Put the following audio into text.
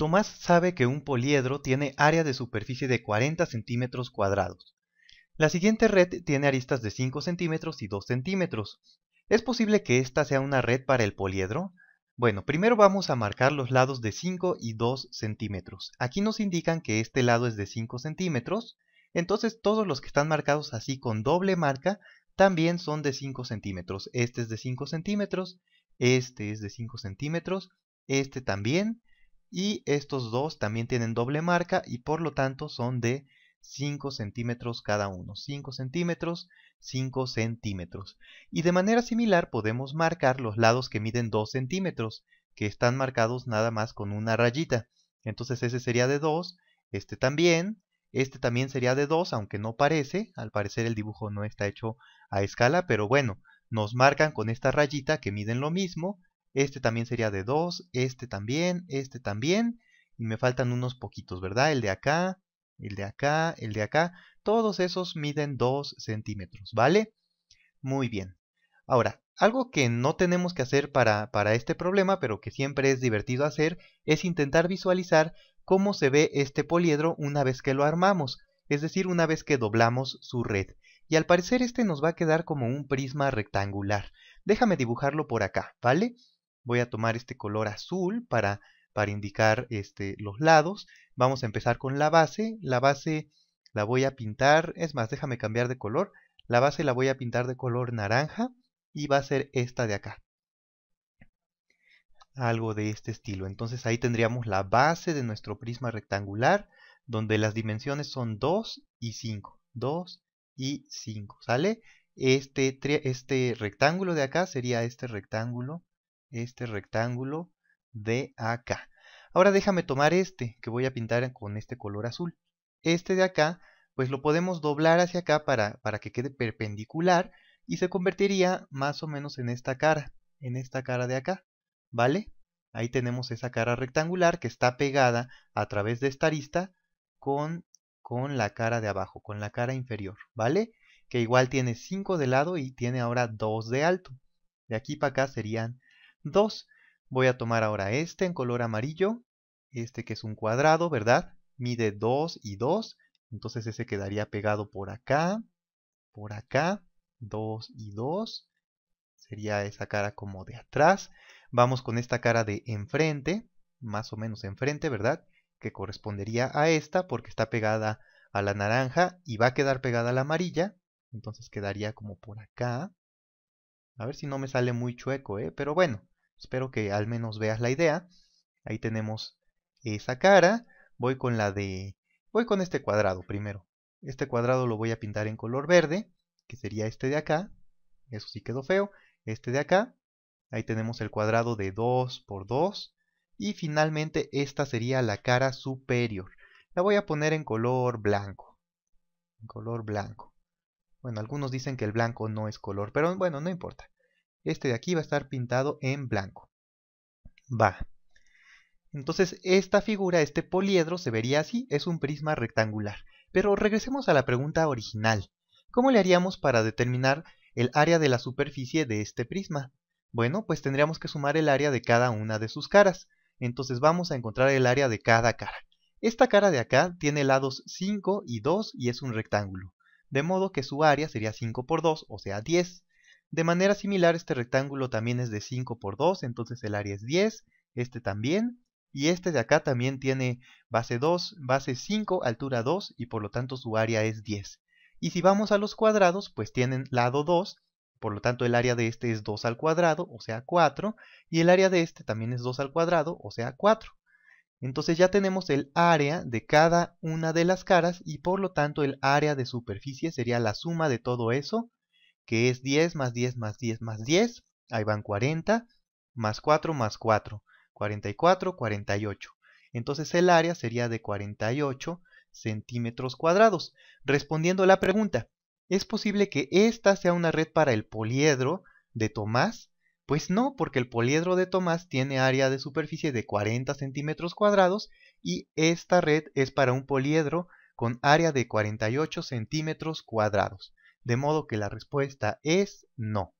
Tomás sabe que un poliedro tiene área de superficie de 40 centímetros cuadrados. La siguiente red tiene aristas de 5 centímetros y 2 centímetros. ¿Es posible que esta sea una red para el poliedro? Bueno, primero vamos a marcar los lados de 5 y 2 centímetros. Aquí nos indican que este lado es de 5 centímetros, entonces todos los que están marcados así con doble marca también son de 5 centímetros. Este es de 5 centímetros, este es de 5 centímetros, este también, y estos dos también tienen doble marca y por lo tanto son de 5 centímetros cada uno. 5 centímetros, 5 centímetros. Y de manera similar podemos marcar los lados que miden 2 centímetros, que están marcados nada más con una rayita. Entonces ese sería de 2, este también, este también sería de 2, aunque no parece, al parecer el dibujo no está hecho a escala, pero bueno, nos marcan con esta rayita que miden lo mismo, este también sería de 2, este también, este también, y me faltan unos poquitos, ¿verdad? El de acá, el de acá, el de acá, todos esos miden 2 centímetros, ¿vale? Muy bien. Ahora, algo que no tenemos que hacer para, para este problema, pero que siempre es divertido hacer, es intentar visualizar cómo se ve este poliedro una vez que lo armamos, es decir, una vez que doblamos su red. Y al parecer este nos va a quedar como un prisma rectangular. Déjame dibujarlo por acá, ¿vale? voy a tomar este color azul para, para indicar este, los lados. Vamos a empezar con la base. La base la voy a pintar, es más, déjame cambiar de color. La base la voy a pintar de color naranja y va a ser esta de acá. Algo de este estilo. Entonces ahí tendríamos la base de nuestro prisma rectangular, donde las dimensiones son 2 y 5. 2 y 5, ¿sale? Este, este rectángulo de acá sería este rectángulo este rectángulo de acá. Ahora déjame tomar este que voy a pintar con este color azul. Este de acá, pues lo podemos doblar hacia acá para, para que quede perpendicular y se convertiría más o menos en esta cara, en esta cara de acá, ¿vale? Ahí tenemos esa cara rectangular que está pegada a través de esta arista con, con la cara de abajo, con la cara inferior, ¿vale? Que igual tiene 5 de lado y tiene ahora 2 de alto. De aquí para acá serían 2. Voy a tomar ahora este en color amarillo, este que es un cuadrado, ¿verdad? Mide 2 y 2, entonces ese quedaría pegado por acá, por acá, 2 y 2. Sería esa cara como de atrás. Vamos con esta cara de enfrente, más o menos enfrente, ¿verdad? Que correspondería a esta porque está pegada a la naranja y va a quedar pegada a la amarilla. Entonces quedaría como por acá, a ver si no me sale muy chueco, ¿eh? Pero bueno, espero que al menos veas la idea. Ahí tenemos esa cara. Voy con la de... Voy con este cuadrado primero. Este cuadrado lo voy a pintar en color verde, que sería este de acá. Eso sí quedó feo. Este de acá. Ahí tenemos el cuadrado de 2 por 2. Y finalmente esta sería la cara superior. La voy a poner en color blanco. En color blanco. Bueno, algunos dicen que el blanco no es color, pero bueno, no importa. Este de aquí va a estar pintado en blanco. Va. Entonces, esta figura, este poliedro, se vería así, es un prisma rectangular. Pero regresemos a la pregunta original. ¿Cómo le haríamos para determinar el área de la superficie de este prisma? Bueno, pues tendríamos que sumar el área de cada una de sus caras. Entonces vamos a encontrar el área de cada cara. Esta cara de acá tiene lados 5 y 2 y es un rectángulo de modo que su área sería 5 por 2, o sea 10. De manera similar, este rectángulo también es de 5 por 2, entonces el área es 10, este también, y este de acá también tiene base 2, base 5, altura 2, y por lo tanto su área es 10. Y si vamos a los cuadrados, pues tienen lado 2, por lo tanto el área de este es 2 al cuadrado, o sea 4, y el área de este también es 2 al cuadrado, o sea 4. Entonces ya tenemos el área de cada una de las caras y por lo tanto el área de superficie sería la suma de todo eso, que es 10 más 10 más 10 más 10, ahí van 40, más 4 más 4, 44, 48. Entonces el área sería de 48 centímetros cuadrados. Respondiendo a la pregunta, ¿es posible que esta sea una red para el poliedro de Tomás? Pues no, porque el poliedro de Tomás tiene área de superficie de 40 centímetros cuadrados y esta red es para un poliedro con área de 48 centímetros cuadrados. De modo que la respuesta es no.